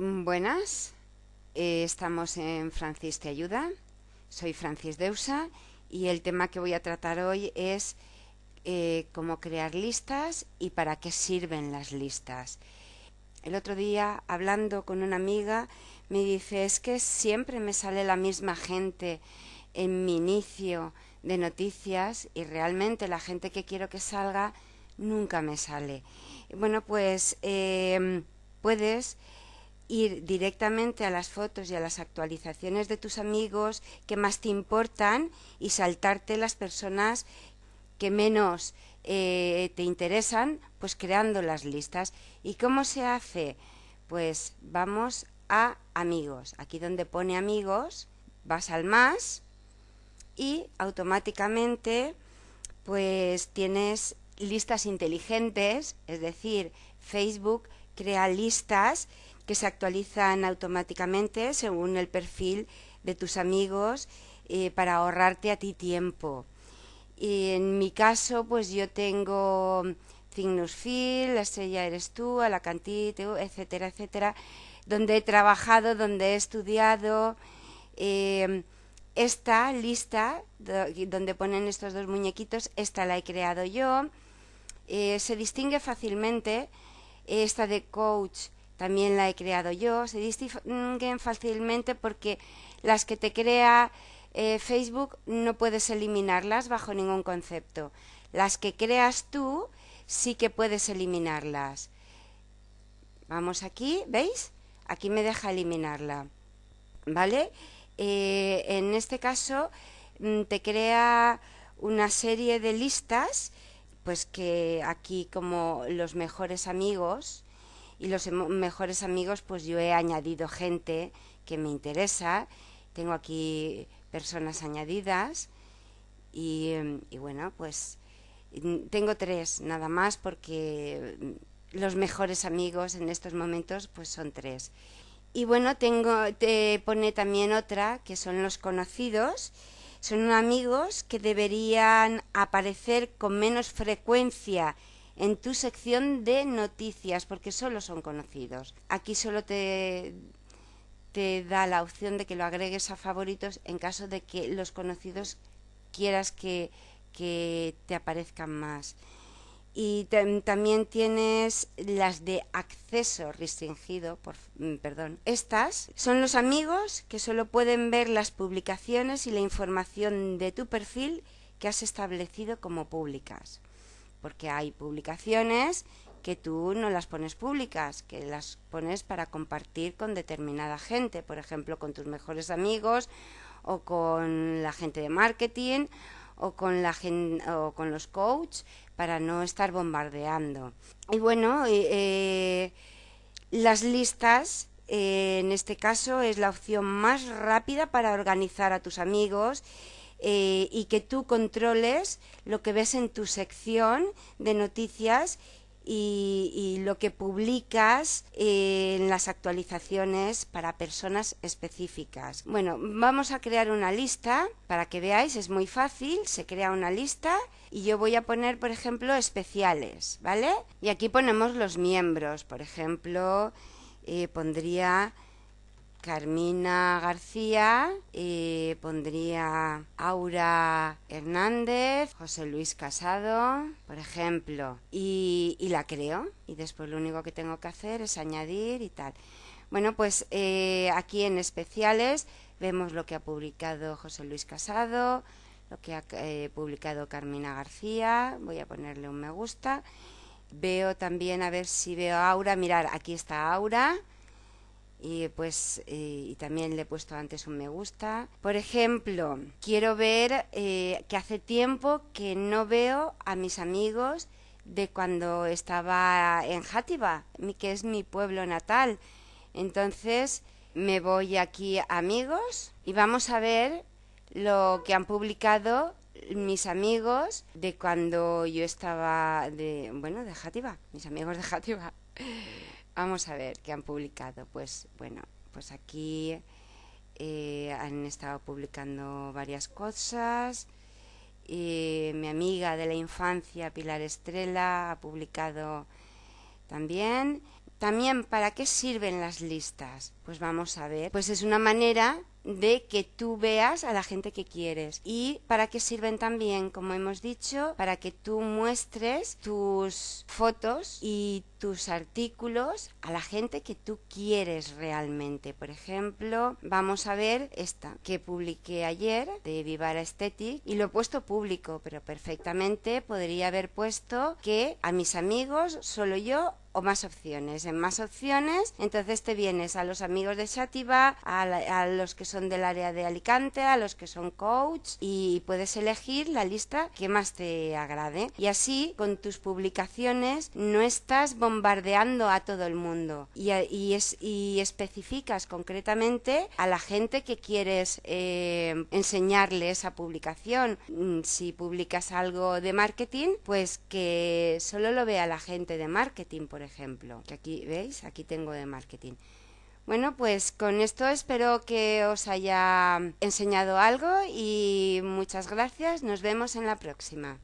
Mm, buenas, eh, estamos en Francis Te Ayuda, soy Francis Deusa y el tema que voy a tratar hoy es eh, cómo crear listas y para qué sirven las listas. El otro día, hablando con una amiga, me dice, es que siempre me sale la misma gente en mi inicio de noticias y realmente la gente que quiero que salga nunca me sale. Bueno, pues em, puedes ir directamente a las fotos y a las actualizaciones de tus amigos que más te importan y saltarte las personas que menos eh, te interesan, pues creando las listas. ¿Y cómo se hace? Pues vamos a amigos. Aquí donde pone amigos, vas al más y automáticamente pues tienes listas inteligentes, es decir, Facebook crea listas que se actualizan automáticamente según el perfil de tus amigos eh, para ahorrarte a ti tiempo. Y en mi caso, pues yo tengo Cygnus Field, La Estrella Eres Tú, cantita etcétera, etcétera, donde he trabajado, donde he estudiado. Em, esta lista donde ponen estos dos muñequitos, esta la he creado yo. Eh, se distingue fácilmente esta de coach también la he creado yo. Se distinguen fácilmente porque las que te crea eh, Facebook no puedes eliminarlas bajo ningún concepto. Las que creas tú sí que puedes eliminarlas. Vamos aquí, ¿veis? Aquí me deja eliminarla. ¿Vale? Eh, en este caso mm, te crea una serie de listas, pues que aquí como los mejores amigos, y los mejores amigos pues yo he añadido gente que me interesa, tengo aquí personas añadidas y, bueno, pues mm, tengo tres nada más porque mm, los mejores amigos en estos momentos pues son tres. Y bueno, tengo, te pone también otra que son los conocidos. Son amigos que deberían aparecer con menos frecuencia en tu sección de noticias, porque solo son conocidos. Aquí solo te, te da la opción de que lo agregues a favoritos en caso de que los conocidos quieras que, que te aparezcan más. Y también tienes las de acceso restringido, mm, perdón. Estas son los amigos que solo pueden ver las publicaciones y la información de tu perfil que has establecido como públicas porque hay publicaciones que tú no las pones públicas, que las pones para compartir con determinada gente, por ejemplo, con tus mejores amigos o con la gente de marketing o con, la o con los coaches para no estar bombardeando. Y bueno, eh, las listas eh, en este caso es la opción más rápida para organizar a tus amigos eh, y que tú controles lo que ves en tu sección de noticias y, lo que publicas eh, en las actualizaciones para personas específicas. Bueno, vamos a crear una lista para que veáis, es muy fácil, se crea una lista y yo voy a poner, por ejemplo, especiales, ¿vale? Y aquí ponemos los miembros, por ejemplo, eh, pondría Carmina García y eh, pondría Aura Hernández, José Luis Casado, por ejemplo, y, la creo. Y después lo único que tengo que hacer es añadir y tal. Bueno, pues eh, aquí en especiales vemos lo que ha publicado José Luis Casado, lo que ha eh, publicado Carmina García. Voy a ponerle un me gusta. Veo también, a ver si veo a Aura. Mirar, aquí está Aura y pues eh, y también le he puesto antes un me gusta. Por ejemplo, quiero ver eh, que hace tiempo que no veo a mis amigos de cuando estaba en Játiva, que es mi pueblo natal. Entonces me voy aquí amigos y vamos a ver lo que han publicado mis amigos de cuando yo estaba de bueno de Játiva, mis amigos de Játiva. Vamos a ver qué han publicado. Pues bueno, pues aquí eh, han estado publicando varias cosas. y eh, mi amiga de la infancia, Pilar Estrella, ha publicado también. También, ¿para qué sirven las listas? Pues vamos a ver. Pues es una manera de que tú veas a la gente que quieres y para qué sirven también, como hemos dicho, para que tú muestres tus fotos y tus artículos a la gente que tú quieres realmente. Por ejemplo, vamos a ver esta que publiqué ayer de Vivara Aesthetic y lo he puesto público, pero perfectamente podría haber puesto que a mis amigos solo yo o más opciones. En más opciones, entonces te vienes a los amigos de Shativa, a, a los que son del área de Alicante, a los que son coach y puedes elegir la lista que más te agrade. Y así con tus publicaciones no estás bombardeando a todo el mundo y, y, es, y especificas concretamente a la gente que quieres eh, enseñarle esa publicación. Mm, si publicas algo de marketing, pues que solo lo vea la gente de marketing, por ejemplo. Que aquí, ¿veis? Aquí tengo de marketing. Bueno, pues con esto espero que os haya enseñado algo y muchas gracias. Nos vemos en la próxima.